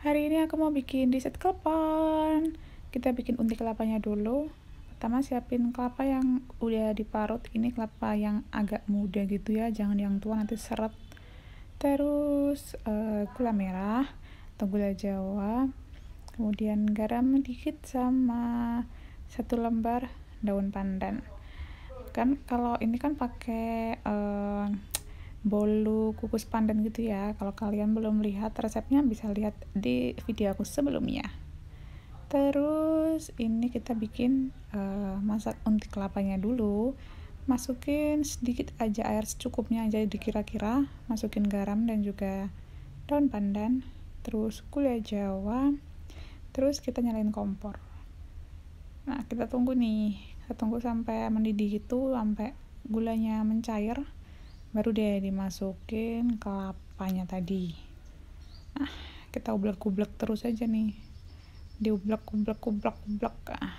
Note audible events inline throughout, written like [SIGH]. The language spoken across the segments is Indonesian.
hari ini aku mau bikin riset kelapa kita bikin unti kelapanya dulu pertama siapin kelapa yang udah diparut ini kelapa yang agak muda gitu ya jangan yang tua nanti seret terus uh, gula merah atau gula jawa kemudian garam sedikit sama satu lembar daun pandan kan kalau ini kan pakai uh, bolu kukus pandan gitu ya. Kalau kalian belum lihat resepnya bisa lihat di video aku sebelumnya. Terus ini kita bikin uh, masak untuk kelapanya dulu. Masukin sedikit aja air secukupnya aja dikira-kira. Masukin garam dan juga daun pandan. Terus kuliah jawa. Terus kita nyalain kompor. Nah, kita tunggu nih. Kita tunggu sampai mendidih itu, sampai gulanya mencair baru deh dimasukin kelapanya tadi nah kita ublek-ublek terus aja nih diublek-ublek-ublek-ublek ah.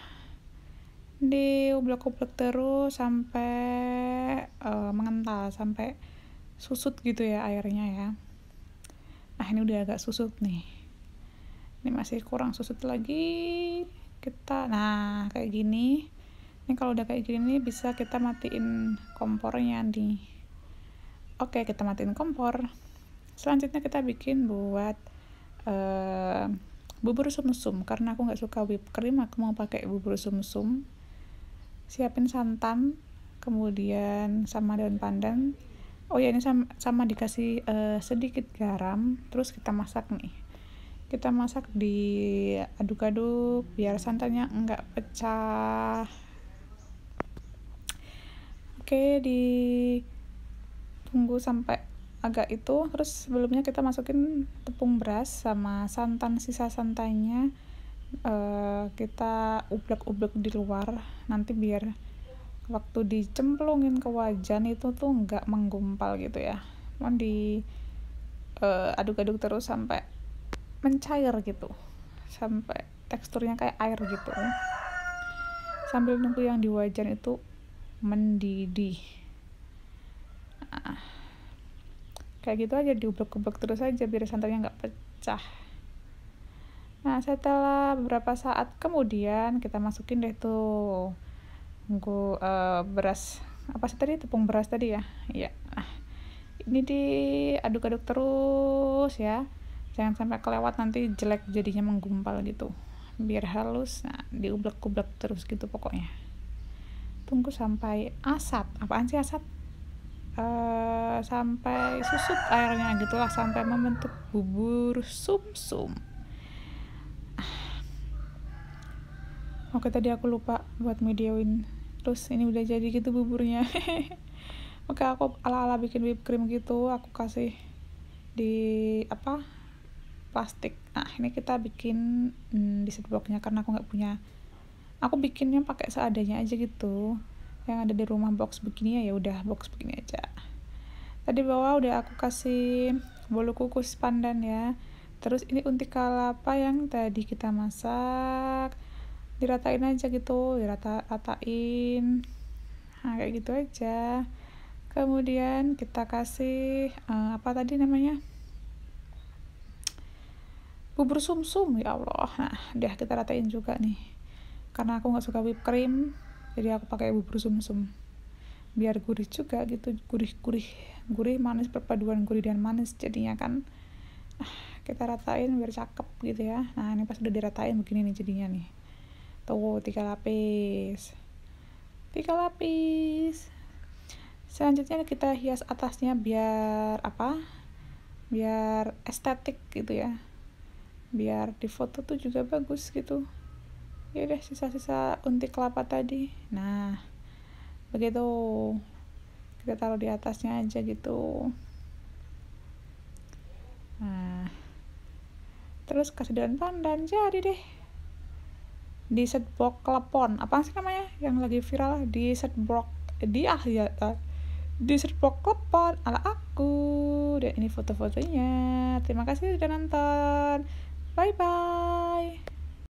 diublek-ublek terus sampai uh, mengental sampai susut gitu ya airnya ya nah ini udah agak susut nih ini masih kurang susut lagi kita nah kayak gini ini kalau udah kayak gini bisa kita matiin kompornya nih Oke, kita matiin kompor. Selanjutnya kita bikin buat uh, bubur sumsum -sum. karena aku nggak suka whipped cream, aku mau pakai bubur sumsum. -sum. Siapin santan, kemudian sama daun pandan. Oh ya ini sama, sama dikasih uh, sedikit garam, terus kita masak nih. Kita masak di aduk-aduk biar santannya enggak pecah. Oke, di tunggu sampai agak itu terus sebelumnya kita masukin tepung beras sama santan sisa santannya uh, eh, kita ublek-ublek di luar nanti biar waktu dicemplungin ke wajan itu tuh nggak menggumpal gitu ya mau di uh, aduk-aduk terus sampai mencair gitu sampai teksturnya kayak air gitu sambil nunggu yang di wajan itu mendidih kayak gitu aja diublek-ublek terus aja biar santannya nggak pecah nah setelah beberapa saat kemudian kita masukin deh tuh nunggu uh, eh, beras apa sih tadi tepung beras tadi ya ya nah, ini diaduk-aduk terus ya jangan sampai kelewat nanti jelek jadinya menggumpal gitu biar halus nah diublek-ublek terus gitu pokoknya tunggu sampai asap apaan sih asap Eh, sampai susut airnya gitulah sampai membentuk bubur sumsum. -sum. Ah. Oke tadi aku lupa buat medioin Terus ini udah jadi gitu buburnya. [LAUGHS] Oke aku ala-ala bikin whipped cream gitu, aku kasih di apa plastik. Nah ini kita bikin hmm, di set karena aku nggak punya. Aku bikinnya pakai seadanya aja gitu yang ada di rumah box begini ya udah box begini aja tadi bawah udah aku kasih bolu kukus pandan ya terus ini untik kelapa yang tadi kita masak diratain aja gitu dirata-ratain nah kayak gitu aja kemudian kita kasih uh, apa tadi namanya bubur sumsum -sum, ya Allah nah udah kita ratain juga nih karena aku nggak suka whipped cream jadi aku pakai bubur sumsum biar gurih juga gitu gurih gurih gurih manis perpaduan gurih dan manis jadinya kan ah, kita ratain biar cakep gitu ya nah ini pas udah diratain begini nih jadinya nih tuh tiga lapis tiga lapis selanjutnya kita hias atasnya biar apa biar estetik gitu ya biar di foto tuh juga bagus gitu ya udah sisa-sisa unti kelapa tadi nah begitu kita taruh di atasnya aja gitu nah terus kasih daun pandan jadi deh di set box klepon apa sih namanya yang lagi viral di set box eh, di ah ya di set box klepon ala aku dan ini foto-fotonya terima kasih sudah nonton bye bye